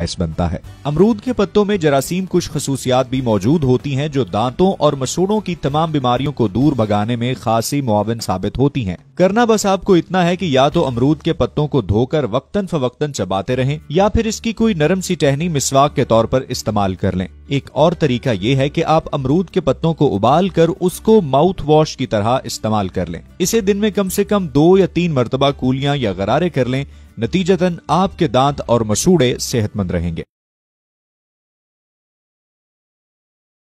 gas बनता है अमरूद के पत्तों में जरासीम कुछ खसूसियात भी मौजूद होती हैं जो दांतों और मसूड़ों की तमाम बीमारियों को दूर भगाने में खासी मुआवन साबित होती हैं करना बस आपको इतना है कि या तो अमरूद के पत्तों को धोकर वक्तन फवक्तन चबाते रहें या फिर इसकी कोई नरम सी टहनी मिसवाक के तौर पर इस्तेमाल कर लें एक और तरीका ये है कि आप अमरूद के पत्तों को उबाल कर उसको माउथ वॉश की तरह इस्तेमाल कर लें इसे दिन में कम से कम दो या तीन मरतबा कूलियाँ या गरारे कर लें नतीजतन आपके दांत और मसूड़े सेहतमंद रहेंगे